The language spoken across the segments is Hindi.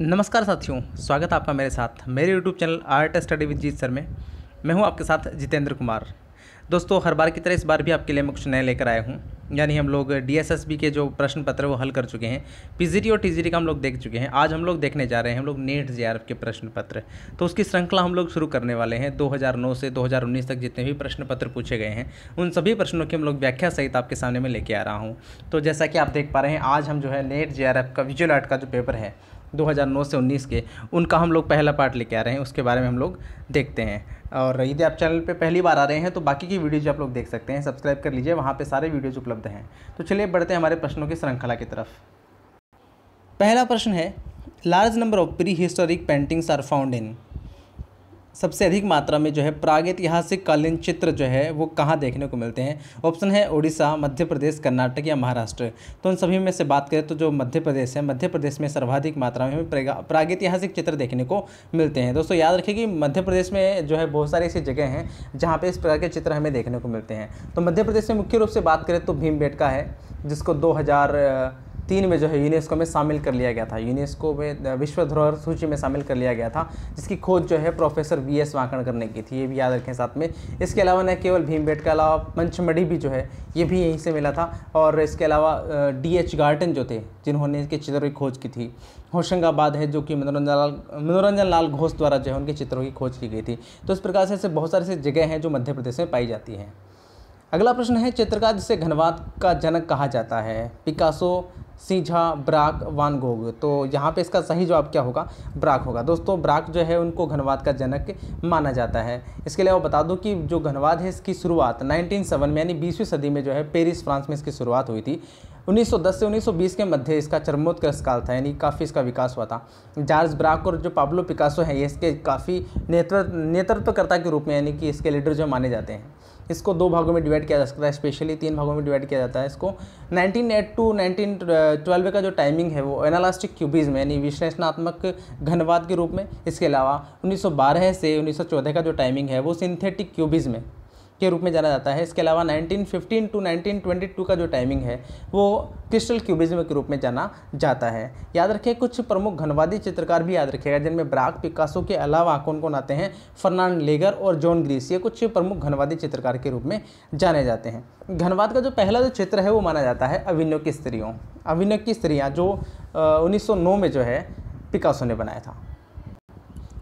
नमस्कार साथियों स्वागत है आपका मेरे साथ मेरे YouTube channel art study with Jeet sir में मैं हूं आपके साथ जितेंद्र कुमार दोस्तों हर बार की तरह इस बार भी आपके लिए मैं कुछ नए लेकर आया हूं यानी हम लोग डी के जो प्रश्न पत्र वो हल कर चुके हैं पीजीटी और टीजीटी का हम लोग देख चुके हैं आज हम लोग देखने जा रहे हैं हम लोग नेट जे के प्रश्न पत्र तो उसकी श्रृंखला हम लोग शुरू करने वाले हैं 2009 से 2019 तक जितने भी प्रश्न पत्र पूछे गए हैं उन सभी प्रश्नों की हम लोग व्याख्या सहित आपके सामने में लेके आ रहा हूँ तो जैसा कि आप देख पा रहे हैं आज हम जो है नेट जे का विजुअल आर्ट का जो पेपर है 2009 से 19 के उनका हम लोग पहला पार्ट लेके आ रहे हैं उसके बारे में हम लोग देखते हैं और यदि आप चैनल पे पहली बार आ रहे हैं तो बाकी की वीडियोज आप लोग देख सकते हैं सब्सक्राइब कर लीजिए वहाँ पे सारे वीडियोज उपलब्ध हैं तो चलिए बढ़ते हैं हमारे प्रश्नों की श्रृंखला की तरफ पहला प्रश्न है large number of prehistoric paintings are found in सबसे अधिक मात्रा में जो है प्रागैतिहासिक कालीन चित्र जो है वो कहाँ देखने को मिलते हैं ऑप्शन है ओडिशा मध्य प्रदेश कर्नाटक या महाराष्ट्र तो उन सभी में से बात करें तो जो मध्य प्रदेश है मध्य प्रदेश में सर्वाधिक मात्रा में हमें प्रागैतिहासिक चित्र देखने को मिलते हैं दोस्तों याद रखिए कि मध्य प्रदेश में जो है बहुत सारी ऐसी जगह हैं जहाँ पर इस प्रकार के चित्र हमें देखने को मिलते हैं तो मध्य प्रदेश में मुख्य रूप से बात करें तो भीम है जिसको दो हज़ार तीन में जो है यूनेस्को में शामिल कर लिया गया था यूनेस्को में विश्व धरोहर सूची में शामिल कर लिया गया था जिसकी खोज जो है प्रोफेसर वी एस वाकणकर ने की थी ये भी याद रखें साथ में इसके अलावा न केवल भीमबेट के अलावा पंचमढ़ी भी जो है ये भी यहीं से मिला था और इसके अलावा डी एच गार्टन जो थे जिन्होंने इसके चित्रों की खोज की थी होशंगाबाद है जो कि मनोरंजन लाल मनोरंजन लाल घोष द्वारा जो है उनके चित्रों की खोज की गई थी तो इस प्रकार से ऐसे बहुत सारी ऐसी जगह हैं जो मध्य प्रदेश में पाई जाती हैं अगला प्रश्न है चित्रकार जिसे घनवाद का जनक कहा जाता है Picasso Cezanne Braque van Gogh तो यहाँ पे इसका सही जवाब क्या होगा ब्राक होगा दोस्तों ब्राक जो है उनको घनवाद का जनक माना जाता है इसके अलावा बता दूँ कि जो घनवाद है इसकी शुरुआत नाइनटीन में यानी बीसवीं सदी में जो है पेरिस फ्रांस में इसकी शुरुआत हुई थी 1910 से 1920 के मध्य इसका चरमोत्कर्ष काल था यानी काफ़ी इसका विकास हुआ था जार्ज ब्राक और जो पाब्लो पिकासो हैं ये इसके काफ़ी नेतृत्व नेतृत्वकर्ता के रूप में यानी कि इसके लीडर जो माने जाते हैं इसको दो भागों में डिवाइड किया जा सकता है स्पेशली तीन भागों में डिवाइड किया जाता है इसको एट टू ट्वेल्व का जो टाइमिंग है वो एनालास्टिक क्यूबिज्म यानी विश्लेषणात्मक घनवाद के रूप में इसके अलावा 1912 से 1914 का जो टाइमिंग है वो सिंथेटिक क्यूबिज्म है के रूप में जाना जाता है इसके अलावा 1915 टू 1922 का जो टाइमिंग है वो क्रिस्टल क्यूबिज्म के रूप में जाना जाता है याद रखिए कुछ प्रमुख घनवादी चित्रकार भी याद रखिएगा जिनमें ब्राक पिकासो के अलावा कौन कौन आते हैं फर्नांड लेगर और जॉन ग्रीस ये कुछ प्रमुख घनवादी चित्रकार के रूप में जाने जाते हैं घनवाद का जो पहला जो चित्र है वो माना जाता है अभिनव की स्त्रियों अभिनव की स्त्रियाँ जो उन्नीस में जो है पिकासो ने बनाया था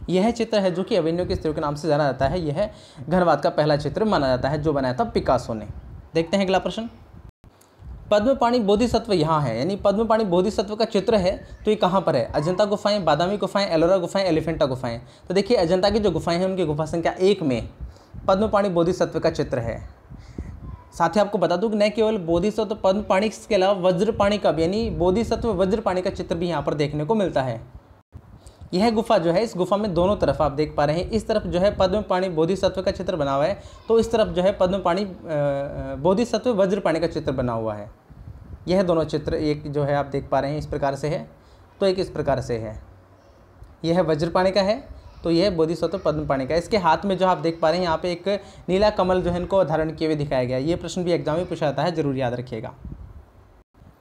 यह चित्र है जो कि एवेन्यू के स्त्री के नाम से जाना जाता है यह घनवाद का पहला चित्र माना जाता है जो बनाया था पिकासो ने देखते हैं अगला प्रश्न पद्म पाणी बोधिसत्व यहाँ है यानी पद्म पाणी बोधिसत्व का चित्र है तो ये कहाँ पर है अजंता गुफाएं बादामी गुफाएं एलोरा गुफाएं एलिफेंटा गुफाएं तो देखिए अजंता की जो गुफाएं हैं उनकी गुफा संख्या एक में पद्म पाणी बोधिसत्व का चित्र है साथ ही आपको बता दूं कि न केवल बोधिसत्व पद्म पाणी के अलावा वज्रपाणी का भी यानी बोधिसत्व वज्रपाणी का चित्र भी यहाँ पर देखने को मिलता है यह गुफा जो है इस गुफा में दोनों तरफ आप देख पा रहे हैं इस तरफ जो है पद्म पाणी बोधिसत्व का चित्र बना हुआ है तो इस तरफ जो है पद्म पाणी बोधिसत्व वज्र पाणी का चित्र बना हुआ है यह दोनों चित्र एक जो है आप देख पा रहे हैं इस प्रकार से है तो एक इस प्रकार से है यह वज्रपाणी का है तो यह बोधिसत्व पद्म पाणी का इसके हाथ में जो आप देख पा रहे हैं यहाँ पे एक नीला कमल जो है इनको धारण किए हुए दिखाया गया ये प्रश्न भी एग्जाम में पूछा जाता है जरूर याद रखिएगा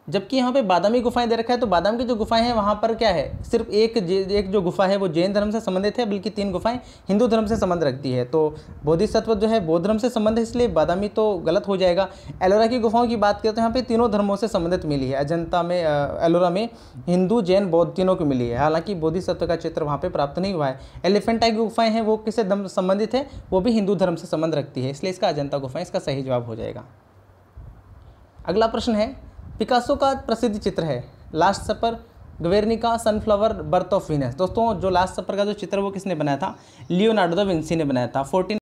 जबकि यहाँ पे बादामी गुफाएं दे रखा है तो बादाम की जो गुफाएं हैं वहाँ पर क्या है सिर्फ एक एक जो गुफा है वो जैन धर्म से संबंधित है बल्कि तीन गुफाएं हिंदू धर्म से संबंध रखती है तो बोधिसत्व जो है बौद्ध धर्म से संबंध है इसलिए बादामी तो गलत हो जाएगा एलोरा की गुफाओं की बात करें तो यहाँ पर तीनों धर्मों से संबंधित मिली है अजंता में एलोरा में हिंदू जैन बौद्ध तीनों की मिली है हालांकि बोधिसत्व का क्षेत्र वहाँ पर प्राप्त नहीं हुआ है एलिफेंट की गुफाएँ हैं वो किससे संबंधित है वो भी हिंदू धर्म से संबंध रखती है इसलिए इसका अजंता गुफाएँ इसका सही जवाब हो जाएगा अगला प्रश्न है पिकासो का प्रसिद्ध चित्र है last supper Guernica sunflower birth of Venus दोस्तों जो लास्ट सपर का जो चित्र वो किसने बनाया था लियोनार्डो दा विंसी ने बनाया था फोर्टीन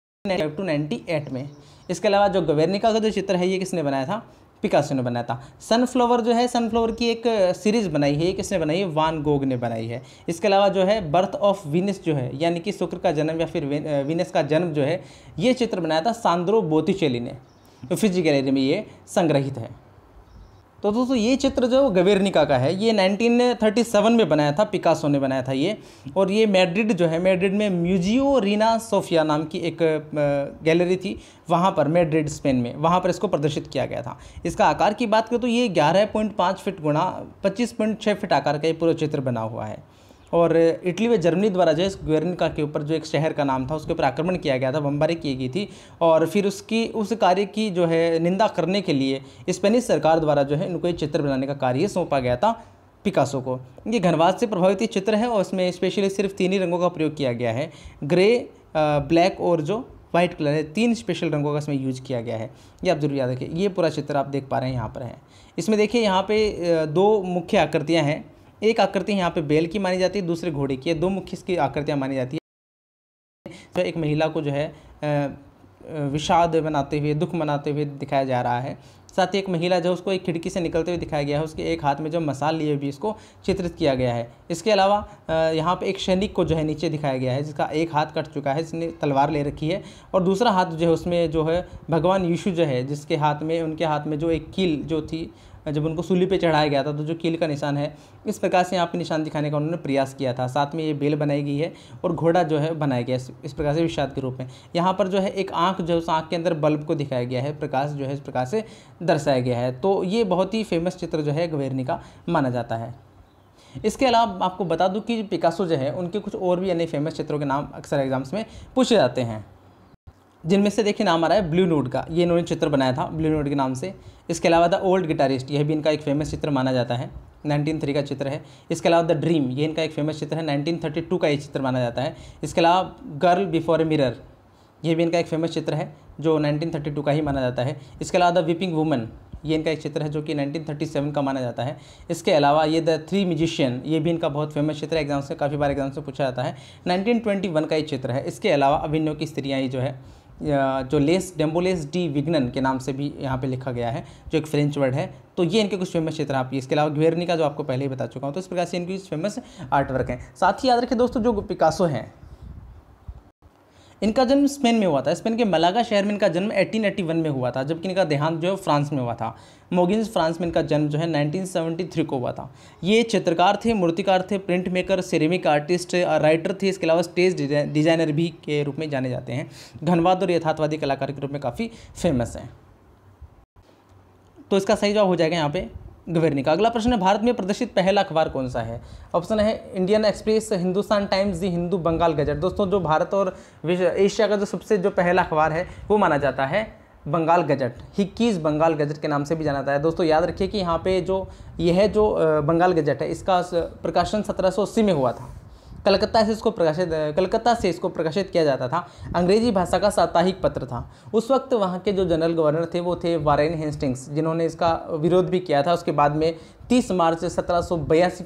टू नाइन्टी एट में इसके अलावा जो गवेरनिका का जो चित्र है ये किसने बनाया था पिकासो ने बनाया था सनफ्लावर जो है सनफ्लावर की एक सीरीज़ बनाई है ये किसने बनाई है वान गोग ने बनाई है इसके अलावा जो है बर्थ ऑफ वीनस जो है यानी कि शुक्र का जन्म या फिर वीनस का जन्म जो है ये चित्र बनाया था सांद्रो बोतीचेली ने फिजी गैलरी में ये संग्रहित है तो दोस्तों ये चित्र जो गवेरनिका का है ये 1937 में बनाया था पिकासो ने बनाया था ये और ये मैड्रिड जो है मैड्रिड में म्यूजियो रीना सोफिया नाम की एक गैलरी थी वहाँ पर मैड्रिड स्पेन में वहाँ पर इसको प्रदर्शित किया गया था इसका आकार की बात करें तो ये ग्यारह फीट गुणा पच्चीस फीट आकार का ये पूरा चित्र बना हुआ है और इटली व जर्मनी द्वारा जो है गुएरनका के ऊपर जो एक शहर का नाम था उसके ऊपर आक्रमण किया गया था बमबारी की गई थी और फिर उसकी उस कार्य की जो है निंदा करने के लिए स्पेनिश सरकार द्वारा जो है इनको एक चित्र बनाने का कार्य सौंपा गया था पिकासो को ये घनवाद से प्रभावित ये चित्र है और इसमें स्पेशली सिर्फ तीन ही रंगों का प्रयोग किया गया है ग्रे ब्लैक और जो व्हाइट कलर है तीन स्पेशल रंगों का इसमें यूज किया गया है ये आप जरूर याद रखें ये पूरा चित्र आप देख पा रहे हैं यहाँ पर है इसमें देखिए यहाँ पे दो मुख्य आकृतियाँ हैं एक आकृति यहाँ पे बैल की मानी जाती है दूसरे घोड़े की है दो मुख्य इसकी आकृतियाँ मानी जाती है तो एक महिला को जो है विषाद बनाते हुए दुख मनाते हुए दिखाया जा रहा है साथ ही एक महिला जो उसको एक खिड़की से निकलते हुए दिखाया गया है उसके एक हाथ में जो मसाल लिए भी इसको चित्रित किया गया है इसके अलावा यहाँ पे एक सैनिक को जो है नीचे दिखाया गया है जिसका एक हाथ कट चुका है जिसने तलवार ले रखी है और दूसरा हाथ जो है उसमें जो है भगवान यीशु जो है जिसके हाथ में उनके हाथ में जो एक कील जो थी जब उनको सूली पे चढ़ाया गया था तो जो कील का निशान है इस प्रकार से यहाँ पे निशान दिखाने का उन्होंने प्रयास किया था साथ में ये बेल बनाई गई है और घोड़ा जो है बनाया गया इस प्रकार से विषाद के रूप में यहाँ पर जो है एक आँख जो उस आँख के अंदर बल्ब को दिखाया गया है प्रकाश जो है इस प्रकार से दर्शाया गया है तो ये बहुत ही फेमस चित्र जो है गवेरनी का माना जाता है इसके अलावा आपको बता दूँ कि पिकासो जो है उनके कुछ और भी अन्य फेमस चित्रों के नाम अक्सर एग्जाम्स में पूछे जाते हैं जिनमें से देखिए नाम आ रहा है ब्लू नोट का ये इन्होंने चित्र बनाया था ब्लू नोट के नाम से इसके अलावा द ओल्ड गिटारिस्ट यह भी इनका एक फेमस चित्र माना जाता है 1903 का चित्र है इसके अलावा द ड्रीम ये इनका एक फेमस चित्र है 1932 का ये चित्र माना जाता है इसके अलावा गर्ल बिफोर ए मिरर ये भी इनका एक फेमस चित्र है जो 1932 का ही माना जाता है इसके अलावा द विपिंग वुमन ये इनका एक चित्र है जो कि 1937 का माना जाता है इसके अलावा ये द थ्री म्यूजिशियन ये भी इनका बहुत फेमस चित्र है एग्जाम से काफ़ी बार एग्जाम से पूछा जाता है 1921 का ये चित्र है इसके अलावा अभिनव की स्त्रियाँ ये जो है जो लेस डेम्बोलेस डी विग्नन के नाम से भी यहाँ पे लिखा गया है जो एक फ्रेंच वर्ड है तो ये इनके कुछ फेमस आपकी इसके अलावा ग्वेरनी का जो आपको पहले ही बता चुका हूँ तो इस प्रकार से इनकी फेमस आर्ट वर्क हैं साथ ही याद रखें दोस्तों जो पिकासो हैं इनका जन्म स्पेन में हुआ था स्पेन के मलागा शहर में इनका जन्म 1881 में हुआ था जबकि इनका देहांत जो है फ्रांस में हुआ था मोगिन्स फ्रांस में इनका जन्म जो है 1973 को हुआ था ये चित्रकार थे मूर्तिकार थे print maker ceramic artist writer थे इसके अलावा स्टेज डिजाइनर भी के रूप में जाने जाते हैं घनवाद और यथार्थवादी कलाकार के रूप में काफ़ी फेमस हैं तो इसका सही जवाब हो जाएगा यहाँ पे गवर्नी का अगला प्रश्न है भारत में प्रदर्शित पहला अखबार कौन सा है ऑप्शन है Indian Express Hindustan Times the Hindu Bengal Gazette दोस्तों जो भारत और एशिया का जो सबसे जो पहला अखबार है वो माना जाता है Bengal Gazette Hicky's Bengal Gazette के नाम से भी जाना जाता है दोस्तों याद रखिए कि यहाँ पे जो यह जो बंगाल गजट है इसका प्रकाशन सत्रह में हुआ था कलकत्ता से इसको प्रकाशित कलकत्ता से इसको प्रकाशित किया जाता था अंग्रेजी भाषा का साप्ताहिक पत्र था उस वक्त वहाँ के जो जनरल गवर्नर थे वो थे वारेन हेस्टिंग्स जिन्होंने इसका विरोध भी किया था उसके बाद में 30 मार्च सत्रह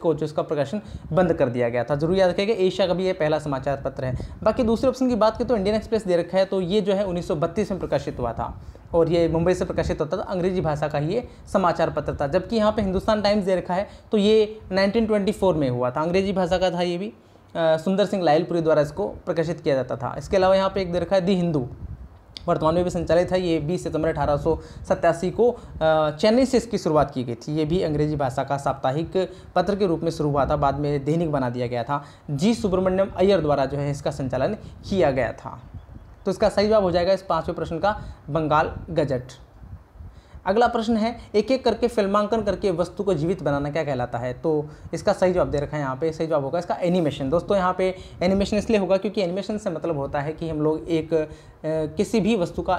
को जो इसका प्रकाशन बंद कर दिया गया था जरूर याद कि एशिया का भी ये पहला समाचार पत्र है बाकी दूसरे ऑप्शन की बात करें तो इंडियन एक्सप्रेस दे रखा है तो ये जो है उन्नीस में प्रकाशित हुआ था और ये मुंबई से प्रकाशित होता था तो अंग्रेजी भाषा का ही ये समाचार पत्र था जबकि यहाँ पर हिंदुस्तान टाइम्स दे रखा है तो ये 1924 में हुआ था अंग्रेजी भाषा का था ये भी सुंदर सिंह लायलपुरी द्वारा इसको प्रकाशित किया जाता था इसके अलावा यहाँ पे एक दे रखा है दी हिंदू वर्तमान में भी संचालित है ये 20 सितंबर अठारह को चेन्नई से इसकी शुरुआत की गई थी ये भी अंग्रेजी भाषा का साप्ताहिक पत्र के रूप में शुरू हुआ था बाद में दैनिक बना दिया गया था जी सुब्रमण्यम अय्यर द्वारा जो है इसका संचालन किया गया था तो इसका सही जवाब हो जाएगा इस पाँचवें प्रश्न का बंगाल गजट अगला प्रश्न है एक एक करके फिल्मांकन करके वस्तु को जीवित बनाना क्या कहलाता है तो इसका सही जवाब दे रखा है यहाँ पे सही जवाब होगा इसका एनिमेशन दोस्तों यहाँ पे एनिमेशन इसलिए होगा क्योंकि एनिमेशन से मतलब होता है कि हम लोग एक किसी भी वस्तु का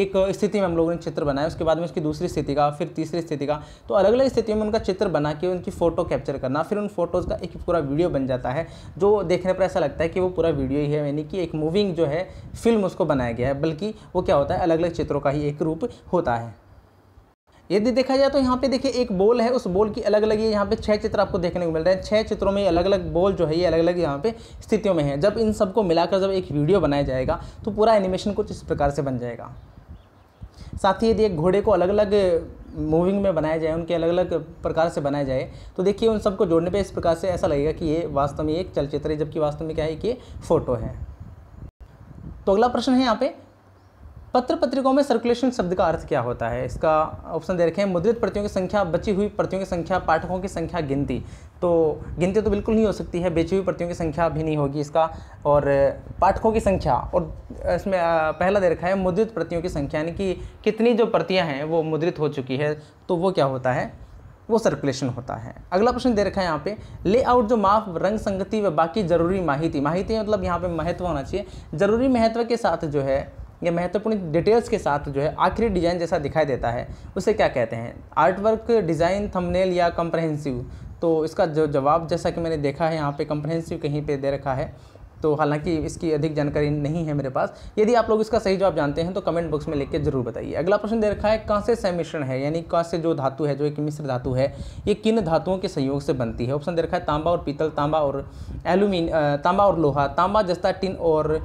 एक स्थिति में हम लोगों ने चित्र बनाया उसके बाद में उसकी दूसरी स्थिति का फिर तीसरी स्थिति का तो अलग अलग स्थितियों में उनका चित्र बना के उनकी फ़ोटो कैप्चर करना फिर उन फोटोज़ का एक पूरा वीडियो बन जाता है जो देखने पर ऐसा लगता है कि वो पूरा वीडियो ही है यानी कि एक मूविंग जो है फिल्म उसको बनाया गया है बल्कि वो क्या होता है अलग अलग चित्रों का ही एक रूप होता है यदि देखा जाए तो यहाँ पे देखिए एक बोल है उस बोल की अलग अलग ये यहाँ पे छह चित्र आपको देखने को मिल रहे हैं छह चित्रों में अलग अलग बोल जो है ये अलग अलग यहाँ पे स्थितियों में है जब इन सबको मिलाकर जब एक वीडियो बनाया जाएगा तो पूरा एनिमेशन कुछ इस प्रकार से बन जाएगा साथ ही यदि एक घोड़े को अलग अलग मूविंग में बनाया जाए उनके अलग अलग प्रकार से बनाया जाए तो देखिए उन सबको जोड़ने पर इस प्रकार से ऐसा लगेगा कि ये वास्तव में एक चलचित्र है जबकि वास्तव में क्या है कि फ़ोटो है तो अगला प्रश्न है यहाँ पे पत्र पत्रिकाओं में सर्कुलेशन शब्द का अर्थ क्या होता है इसका ऑप्शन दे रखे हैं मुद्रित प्रतियों की संख्या बची हुई प्रतियों की संख्या पाठकों की संख्या गिनती तो गिनती तो बिल्कुल नहीं हो सकती है बेची हुई प्रतियों की संख्या भी नहीं होगी इसका और पाठकों की संख्या और इसमें पहला दे रखा है मुद्रित प्रतियों की संख्या यानी कि कितनी जो प्रतियाँ हैं वो मुद्रित हो चुकी है तो वो क्या होता है वो सर्कुलेशन होता है अगला प्रश्न दे रखा है यहाँ पे लेआउट जो माफ रंग संगति व बाकी जरूरी माहिती माहिती मतलब यहाँ पे महत्व होना चाहिए जरूरी महत्व के साथ जो है या महत्वपूर्ण डिटेल्स के साथ जो है आखिरी डिज़ाइन जैसा दिखाई देता है उसे क्या कहते हैं आर्ट वर्क डिज़ाइन थंबनेल या कंप्रहेंसिव तो इसका जो जवाब जैसा कि मैंने देखा है यहाँ पे कंप्रहेंसिव कहीं पे दे रखा है तो हालांकि इसकी अधिक जानकारी नहीं है मेरे पास यदि आप लोग इसका सही जवाब जानते हैं तो कमेंट बॉक्स में लिख के जरूर बताइए अगला प्रश्न दे रखा है कहाँ से संमिश्रण है यानी कहाँ से जो धातु है जो एक मिश्र धातु है ये किन धातुओं के संयोग से बनती है ऑप्शन दे रखा है तांबा और पीतल तांबा और एल्यूमिन तांबा और लोहा तांबा जस्ता टिन और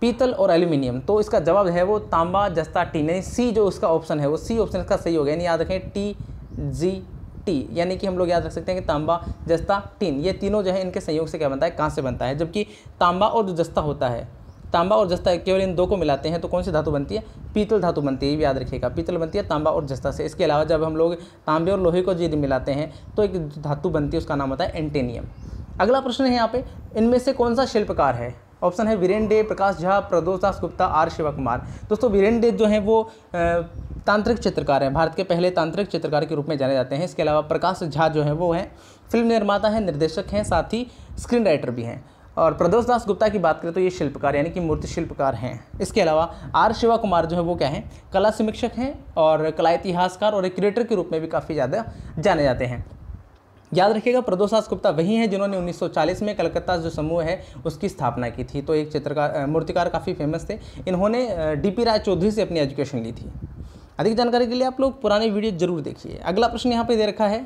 पीतल और एल्यूमिनियम तो इसका जवाब है वो तांबा जस्ता टीन यानी सी जो उसका ऑप्शन है वो सी ऑप्शन इसका सही हो गया यानी याद रखें टी जी टी यानी कि हम लोग याद रख सकते हैं कि तांबा जस्ता टीन ये तीनों जो है इनके संयोग से क्या बनता है कहाँ से बनता है जबकि तांबा और जो जस्ता होता है तांबा और जस्ता केवल इन दो को मिलाते हैं तो कौन सी धातु बनती है पीतल धातु बनती है ये भी याद रखिएगा पीतल बनती है तांबा और जस्ता से इसके अलावा जब हम लोग तांबे और लोहे को यदि मिलाते हैं तो एक धातु बनती है उसका नाम होता है एंटेनियम अगला प्रश्न है यहाँ पे इनमें से कौन सा शिल्पकार है ऑप्शन है वीरेन डे प्रकाश झा प्रदोष दास गुप्ता आर शिवा कुमार दोस्तों वीरेन डे जो हैं वो तांत्रिक चित्रकार हैं भारत के पहले तांत्रिक चित्रकार के रूप में जाने जाते हैं इसके अलावा प्रकाश झा जो हैं वो हैं फिल्म निर्माता हैं निर्देशक हैं साथ ही स्क्रीन राइटर भी हैं और प्रदोष दास गुप्ता की बात करें तो ये शिल्पकार यानी कि मूर्ति शिल्पकार हैं इसके अलावा आर शिवा कुमार जो है वो क्या हैं कला समीक्षक हैं और कला इतिहासकार और एक क्रिएटर के रूप में भी काफ़ी ज़्यादा जाने जाते हैं याद रखिएगा प्रदोषास गुप्ता वही हैं जिन्होंने 1940 में कलकत्ता जो समूह है उसकी स्थापना की थी तो एक चित्रकार मूर्तिकार काफ़ी फेमस थे इन्होंने डीपी राय चौधरी से अपनी एजुकेशन ली थी अधिक जानकारी के लिए आप लोग पुराने वीडियो जरूर देखिए अगला प्रश्न यहाँ पे दे रखा है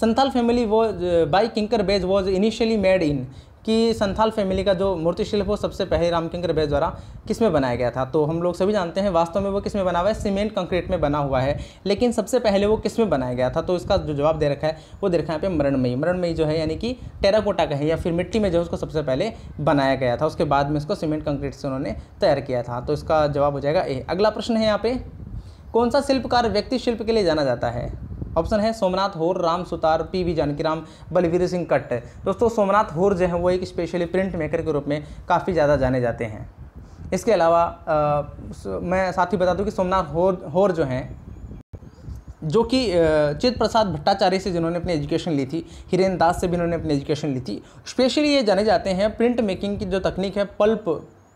Santhal family was by Kinkar Baij was initially made in कि संथाल फैमिली का जो मूर्तिशिल्प वो सबसे पहले रामकिंकर बैस द्वारा किस में बनाया गया था तो हम लोग सभी जानते हैं वास्तव में वो किस में बना हुआ है सीमेंट कंक्रीट में बना हुआ है लेकिन सबसे पहले वो किस में बनाया गया था तो इसका जो जवाब दे रखा है वो दे रखा है यहाँ पे मरणमयी मरणमयी जो है यानी कि टेराकोटा का है या फिर मिट्टी में जो है उसको सबसे पहले बनाया गया था उसके बाद में इसको सीमेंट कंक्रीट से उन्होंने तैयार किया था तो इसका जवाब हो जाएगा ए अगला प्रश्न है यहाँ पे कौन सा शिल्पकार व्यक्ति शिल्प के लिए जाना जाता है ऑप्शन है सोमनाथ होर राम सुतार पी वी जानकीराम बलवीर सिंह कट्ट दोस्तों सोमनाथ होर जो है वो एक स्पेशली प्रिंट मेकर के रूप में काफ़ी ज़्यादा जाने जाते हैं इसके अलावा आ, मैं साथ ही बता दूं कि सोमनाथ होर होर जो हैं जो कि चित प्रसाद भट्टाचार्य से जिन्होंने अपनी एजुकेशन ली थी हिरेन दास से भी इन्होंने अपनी एजुकेशन ली थी स्पेशली ये जाने जाते हैं प्रिंट मेकिंग की जो तकनीक है पल्प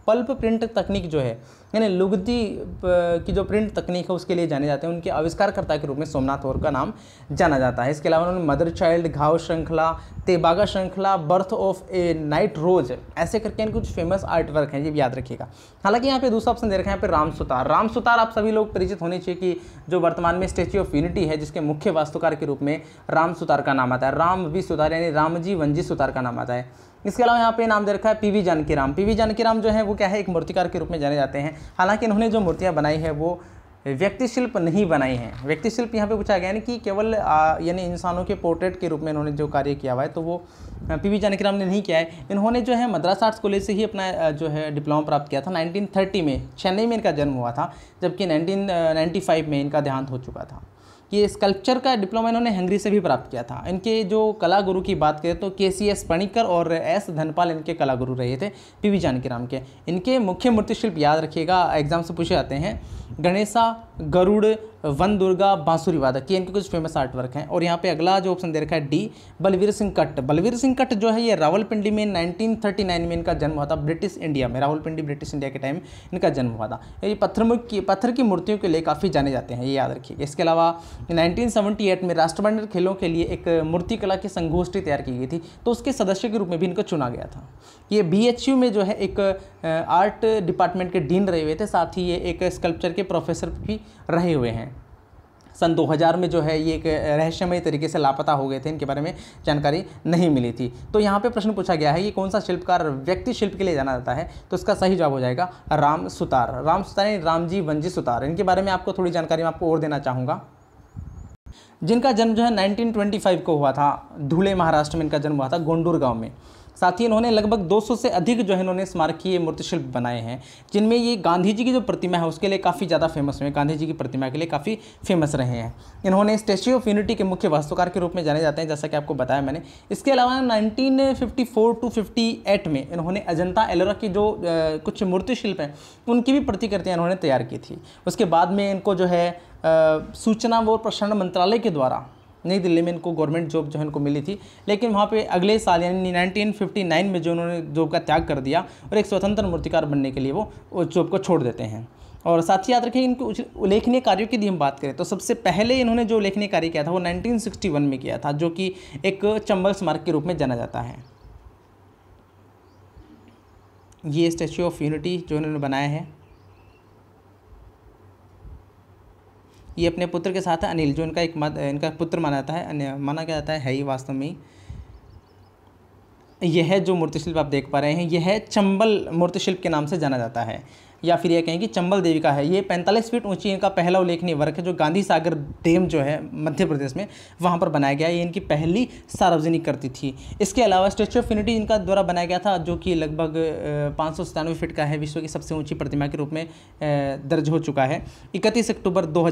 पल्प प्रिंट तकनीक जो है यानी लुगदी की जो प्रिंट तकनीक है उसके लिए जाने जाते हैं उनके आविष्कारकर्ता के रूप में सोमनाथ और का नाम जाना जाता है इसके अलावा उन्होंने मदर चाइल्ड घाव श्रृंखला तेबागा श्रृंखला birth of a night rose ऐसे करके इनके कुछ फेमस आर्ट वर्क हैं ये भी याद रखिएगा हालांकि यहाँ पे दूसरा ऑप्शन दे रखा है यहाँ पे राम सुतार राम सुतार आप सभी लोग परिचित होने चाहिए कि जो वर्तमान में स्टेच्यू ऑफ यूनिटी है जिसके मुख्य वास्तुकार के रूप में राम सुतार का नाम आता है राम वी सुतार यानी रामजी वंजी सुतार का नाम आता है इसके अलावा यहाँ पे नाम दे रखा है पीवी जानकी राम पी जानकी राम जो है वो क्या है एक मूर्तिकार के रूप में जाने जाते हैं हालांकि इन्होंने जो मूर्तियाँ बनाई है वो व्यक्तिशिल्प नहीं बनाई हैं व्यक्तिशिल्प यहाँ पे पूछा गया है कि केवल यानी इंसानों के पोर्ट्रेट के रूप में इन्होंने जो कार्य किया हुआ है तो वो पी वी जानकीराम ने नहीं किया है इन्होंने जो है मद्रास आर्ट्स कॉलेज से ही अपना जो है डिप्लोमा प्राप्त किया था 1930 में चेन्नई में इनका जन्म हुआ था जबकि नाइनटीन में इनका देहांत हो चुका था कि स्कल्पचर का डिप्लोमा इन्होंने हंगरी से भी प्राप्त किया था इनके जो कला गुरु की बात करें तो के सी एस पणिकर और एस धनपाल इनके कला गुरु रहे थे पी वी जानकी राम के इनके मुख्य मूर्तिशिल्प याद रखिएगा एग्जाम से पूछे जाते हैं गणेशा गरुड़ वन दुर्गा बांसुरी वादक ये इनके कुछ फेमस आर्ट वर्क हैं और यहाँ पे अगला जो ऑप्शन दे रखा है डी बलवीर सिंह कट बलवीर सिंह कट जो है ये रावलपिंडी में 1939 में इनका जन्म हुआ था ब्रिटिश इंडिया में रावलपिंडी ब्रिटिश इंडिया के टाइम इनका जन्म हुआ था ये पत्थर की पत्थर की मूर्तियों के लिए काफ़ी जाने जाते हैं ये याद रखिए इसके अलावा नाइनटीन में राष्ट्रमंडल खेलों के लिए एक मूर्तिकला की संगोष्ठी तैयार की गई थी तो उसके सदस्य के रूप में भी इनको चुना गया था ये बी में जो है एक आर्ट डिपार्टमेंट के डीन रहे हुए थे साथ ही ये एक स्कल्पचर के प्रोफेसर भी रहे हुए हैं सन 2000 में जो है ये एक रहस्यमय तरीके से लापता हो गए थे इनके बारे में जानकारी नहीं मिली थी तो यहाँ पे प्रश्न पूछा गया है कि कौन सा शिल्पकार व्यक्ति शिल्प के लिए जाना जाता है तो इसका सही जवाब हो जाएगा राम सुतार राम सुतार यानी रामजी वंजी सुतार इनके बारे में आपको थोड़ी जानकारी मैं आपको और देना चाहूँगा जिनका जन्म जो है नाइनटीन को हुआ था धूले महाराष्ट्र में इनका जन्म हुआ था गोंडूर गाँव में साथ ही इन्होंने लगभग 200 से अधिक जो है इन्होंने स्मारकीय मूर्तिशिल्प बनाए हैं जिनमें ये गांधी जी की जो प्रतिमा है उसके लिए काफ़ी ज़्यादा फेमस हुए गांधी जी की प्रतिमा के लिए काफ़ी फेमस रहे हैं इन्होंने स्टेच्यू ऑफ यूनिटी के मुख्य वास्तुकार के रूप में जाने जाते हैं जैसा कि आपको बताया मैंने इसके अलावा नाइनटीन टू फिफ्टी में इन्होंने अजंता एलोरा की जो कुछ मूर्तिशिल्प हैं उनकी भी प्रतिकृतियाँ इन्होंने तैयार की थी उसके बाद में इनको जो है सूचना व प्रसारण मंत्रालय के द्वारा नई दिल्ली में इनको गवर्नमेंट जॉब जो है इनको मिली थी लेकिन वहाँ पे अगले साल यानी 1959 में जो उन्होंने जॉब का त्याग कर दिया और एक स्वतंत्र मूर्तिकार बनने के लिए वो उस जॉब को छोड़ देते हैं और साथ ही याद रखें इनके उल्लेखनीय कार्यों की यदि हम बात करें तो सबसे पहले इन्होंने जो उल्लेखनीय कार्य किया था वो नाइनटीन में किया था जो कि एक चंबल स्मारक के रूप में जाना जाता है ये स्टैचू ऑफ यूनिटी जो इन्होंने बनाया है ये अपने पुत्र के साथ है अनिल जो इनका एक मत इनका पुत्र माना जाता है माना क्या जाता है, है ही वास्तव में यह जो मूर्तिशिल्प आप देख पा रहे हैं यह चंबल मूर्तिशिल्प के नाम से जाना जाता है या फिर ये कहें कि चंबल देवी का है ये पैंतालीस फीट ऊंची इनका पहला उल्लेखनीय वर्क है जो गांधी सागर डैम जो है मध्य प्रदेश में वहाँ पर बनाया गया ये इनकी पहली सार्वजनिक करती थी इसके अलावा स्टैचू ऑफ यूनिटी इनका द्वारा बनाया गया था जो कि लगभग पाँच फीट का है विश्व की सबसे ऊँची प्रतिमा के रूप में दर्ज हो चुका है इकतीस अक्टूबर दो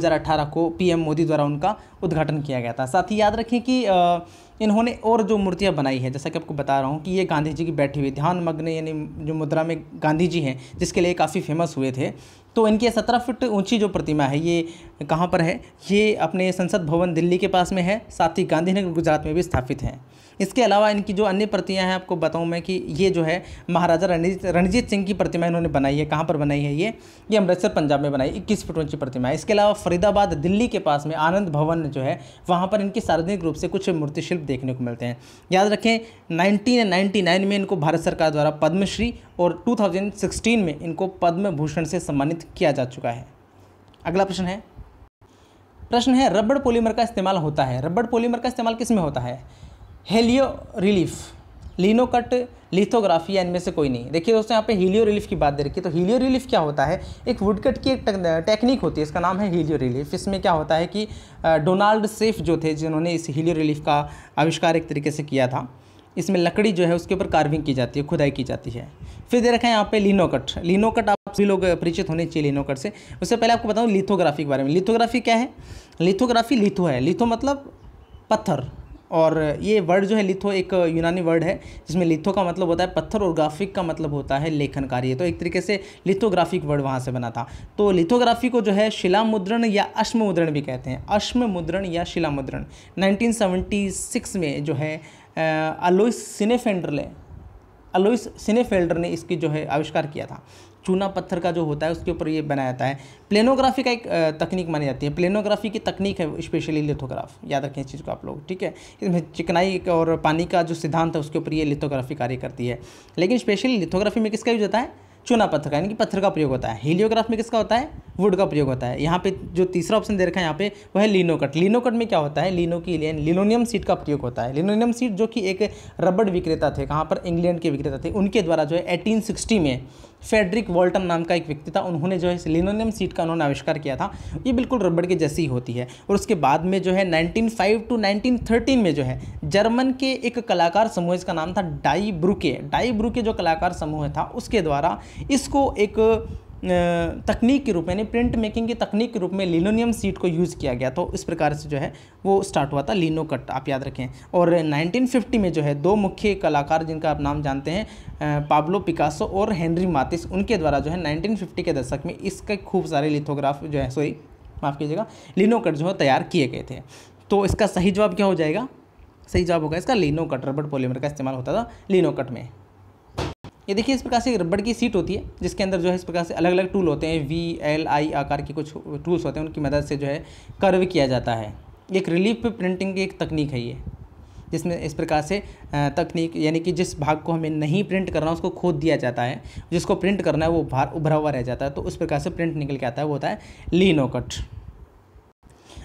को पी मोदी द्वारा उनका उद्घाटन किया गया था साथ ही याद रखें कि इन्होंने और जो मूर्तियाँ बनाई हैं जैसा कि आपको बता रहा हूँ कि ये गांधी जी की बैठी हुई ध्यान मग्न यानी जो मुद्रा में गांधी जी हैं जिसके लिए काफ़ी फेमस हुए थे तो इनकी सत्रह फुट ऊंची जो प्रतिमा है ये कहाँ पर है ये अपने संसद भवन दिल्ली के पास में है साथ ही गांधीनगर गुजरात में भी स्थापित हैं इसके अलावा इनकी जो अन्य प्रतियाँ हैं आपको बताऊँ मैं कि ये जो है महाराजा रणजीत रणजीत सिंह की प्रतिमा इन्होंने बनाई है कहाँ पर बनाई है ये ये अमृतसर पंजाब में बनाई इक्कीस फुट ऊंची प्रतिमा है इसके अलावा फरीदाबाद दिल्ली के पास में आनंद भवन जो है वहाँ पर इनकी सार्वजनिक रूप से कुछ मूर्तिशिल्प देखने को मिलते हैं याद रखें नाइनटीन में इनको भारत सरकार द्वारा पद्मश्री और 2016 में इनको पद्म भूषण से सम्मानित किया जा चुका है अगला प्रश्न है प्रश्न है रबड़ पोलीमर का इस्तेमाल होता है रबड़ पोलीमर का इस्तेमाल किस में होता है हेलियो रिलीफ कट लिथोग्राफी या इनमें से कोई नहीं देखिए दोस्तों यहाँ पे हीलियो रिलीफ की बात दे रखी है तो हीलियो रिलीफ क्या होता है एक वुडकट की एक टेक्निक होती है इसका नाम है हीलियो रिलीफ इसमें क्या होता है कि डोनाल्ड सेफ जो थे जिन्होंने इस हीलियो रिलीफ का आविष्कार एक तरीके से किया था इसमें लकड़ी जो है उसके ऊपर कार्विंग की जाती है खुदाई की जाती है फिर दे रखा है यहाँ पे लिनोकट लिनोकट आप सभी लोग परिचित होने चाहिए लिनोकट से उससे पहले आपको बताऊँ लिथोग्राफी के बारे में लिथोग्राफी क्या है लिथोग्राफी लिथो है लिथो मतलब पत्थर और ये वर्ड जो है लिथो एक यूनानी वर्ड है जिसमें लिथो का मतलब होता है पत्थर और ग्राफिक का मतलब होता है लेखन कार्य तो एक तरीके से लिथोग्राफिक वर्ड वहाँ से बना था तो लिथोग्राफी को जो है शिला मुद्रण या अश्म मुद्रण भी कहते हैं अश्म मुद्रण या शिला मुद्रण 1976 में जो है अलोइस सिनेफेंडर ने अलोइस सिनेफेल्डर ने इसकी जो है आविष्कार किया था चूना पत्थर का जो होता है उसके ऊपर ये बनाया जाता है प्लेनोग्राफी का एक तकनीक मानी जाती है प्लेनोग्राफी की तकनीक है स्पेशली लिथोग्राफ याद रखें इस चीज़ को आप लोग ठीक है इसमें चिकनाई और पानी का जो सिद्धांत है उसके ऊपर ये लिथोग्राफी कार्य करती है लेकिन स्पेशली लिथोग्राफी में किसका यूज होता है चूना पत्थर का यानी कि पत्थर का प्रयोग होता है हीलियोग्राफ में किसका होता है वुड का प्रयोग होता है यहाँ पे जो तीसरा ऑप्शन दे रखा है यहाँ पे वह है लिनोकट लिनोकट में क्या होता है लिनो की लिनोनियम सीट का प्रयोग होता है लिनोनियम सीट जो कि एक रबड़ विक्रेता थे कहाँ पर इंग्लैंड के विक्रेता थे उनके द्वारा जो है एटीन में फेडरिक वॉल्टन नाम का एक व्यक्ति था उन्होंने जो है लिनोनियम सीट का उन्होंने आविष्कार किया था ये बिल्कुल रबड़ के जैसी होती है और उसके बाद में जो है 1905 टू 1913 में जो है जर्मन के एक कलाकार समूह इसका नाम था डाई ब्रुके डाई ब्रुके जो कलाकार समूह था उसके द्वारा इसको एक तकनीक के रूप में यानी प्रिंट मेकिंग की तकनीक के रूप में लिनोनियम सीट को यूज़ किया गया तो इस प्रकार से जो है वो स्टार्ट हुआ था लिनो कट आप याद रखें और 1950 में जो है दो मुख्य कलाकार जिनका आप नाम जानते हैं पाब्लो पिकासो और हेनरी मातिस उनके द्वारा जो है 1950 के दशक में इसके खूब सारे लिथोग्राफ जो है सॉरी माफ़ कीजिएगा लिनो कट जो है तैयार किए गए थे तो इसका सही जवाब क्या हो जाएगा सही जवाब होगा इसका लिनो कट रबड़ पोलीमर का इस्तेमाल होता था लिनो कट में ये देखिए इस प्रकार से रबड़ की सीट होती है जिसके अंदर जो है इस प्रकार से अलग अलग टूल होते हैं वी एल आई आकार के कुछ टूल्स होते हैं उनकी मदद से जो है कर्व किया जाता है एक रिलीफ प्रिंटिंग की एक तकनीक है ये जिसमें इस प्रकार से तकनीक यानी कि जिस भाग को हमें नहीं प्रिंट करना उसको खोद दिया जाता है जिसको प्रिंट करना है वो भार उभरा हुआ रह जाता है तो उस प्रकार से प्रिंट निकल के आता है वो होता है लीनो कट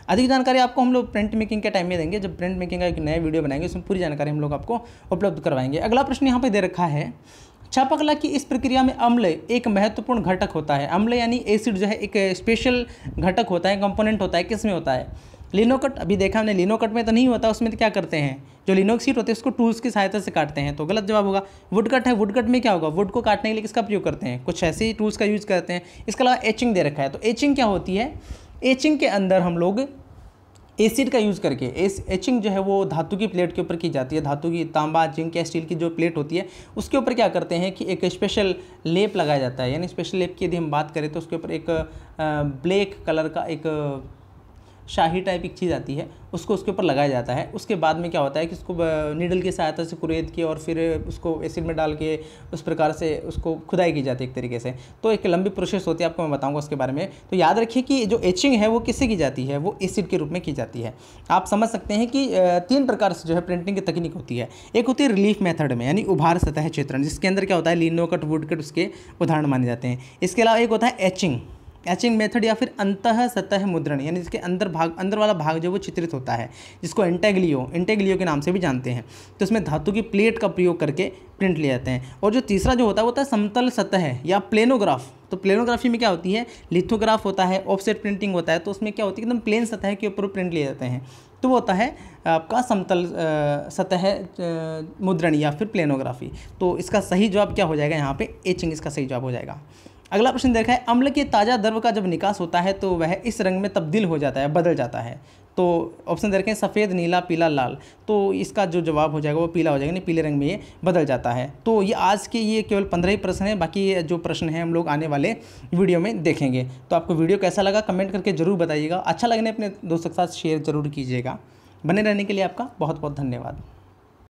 अधिक जानकारी आपको हम लोग प्रिंट मेकिंग के टाइम में देंगे जब प्रिंट मेकिंग का एक नया वीडियो बनाएंगे उसमें पूरी जानकारी हम लोग आपको उपलब्ध करवाएंगे अगला प्रश्न यहाँ पर दे रखा है छापकला की इस प्रक्रिया में अम्ल एक महत्वपूर्ण घटक होता है अम्ल यानी एसिड जो है एक स्पेशल घटक होता है कंपोनेंट होता है किस में होता है लिनोकट अभी देखा हमने लिनोकट में तो नहीं होता उसमें तो क्या करते हैं जो लिनोक्सीड होते हैं उसको टूल्स की सहायता से काटते हैं तो गलत जवाब होगा वुडकट है वुडकट में क्या होगा वुड को काटने के लिए किसका प्रयोग करते हैं कुछ ऐसे ही टूल्स का यूज़ करते हैं इसके अलावा एचिंग दे रखा है तो एचिंग क्या होती है एचिंग के अंदर हम लोग एसिड का यूज़ करके एस एचिंग जो है वो धातु की प्लेट के ऊपर की जाती है धातु की तांबा जिंक या स्टील की जो प्लेट होती है उसके ऊपर क्या करते हैं कि एक स्पेशल लेप लगाया जाता है यानी स्पेशल लेप की यदि हम बात करें तो उसके ऊपर एक ब्लैक कलर का एक शाही टाइप एक चीज़ आती है उसको उसके ऊपर लगाया जाता है उसके बाद में क्या होता है कि उसको नीडल की सहायता से कुरेद के और फिर उसको एसिड में डाल के उस प्रकार से उसको खुदाई की जाती है एक तरीके से तो एक लंबी प्रोसेस होती है आपको मैं बताऊँगा उसके बारे में तो याद रखिए कि जो एचिंग है वो किससे की जाती है वो एसिड के रूप में की जाती है आप समझ सकते हैं कि तीन प्रकार से जो है प्रिंटिंग की तकनीक होती है एक होती है रिलीफ मेथड में यानी उभार सतह चित्रण जिसके अंदर क्या होता है लीनो कट वुड कट उसके उदाहरण माने जाते हैं इसके अलावा एक होता है एचिंग एचिंग मेथड या फिर अंत सतह मुद्रण यानी इसके अंदर भाग अंदर वाला भाग जो वो चित्रित होता है जिसको एंटेग्लियो एंटेग्लियो के नाम से भी जानते हैं तो इसमें धातु की प्लेट का प्रयोग करके प्रिंट लिए जाते हैं और जो तीसरा जो होता है वो होता है समतल सतह या प्लेनोग्राफ तो प्लेनोग्राफी में क्या होती है लिथोग्राफ होता है ऑफसेट प्रिंटिंग होता है तो उसमें क्या होती है एकदम प्लेन सतह के ऊपर प्रिंट लिए जाते हैं तो वो होता है आपका समतल सतह मुद्रण या फिर प्लेनोग्राफी तो इसका सही जवाब क्या हो जाएगा यहाँ पर एचिंग इसका सही जवाब हो जाएगा अगला प्रश्न देखा है अम्ल के ताज़ा द्रव का जब निकास होता है तो वह इस रंग में तब्दील हो जाता है बदल जाता है तो ऑप्शन दे रखे हैं सफ़ेद नीला पीला लाल तो इसका जो जवाब हो जाएगा वो पीला हो जाएगा नहीं पीले रंग में ये बदल जाता है तो ये आज के ये केवल पंद्रह ही प्रश्न हैं बाकी जो प्रश्न हैं हम लोग आने वाले वीडियो में देखेंगे तो आपको वीडियो कैसा लगा कमेंट करके ज़रूर बताइएगा अच्छा लगने अपने दोस्तों के साथ शेयर ज़रूर कीजिएगा बने रहने के लिए आपका बहुत बहुत धन्यवाद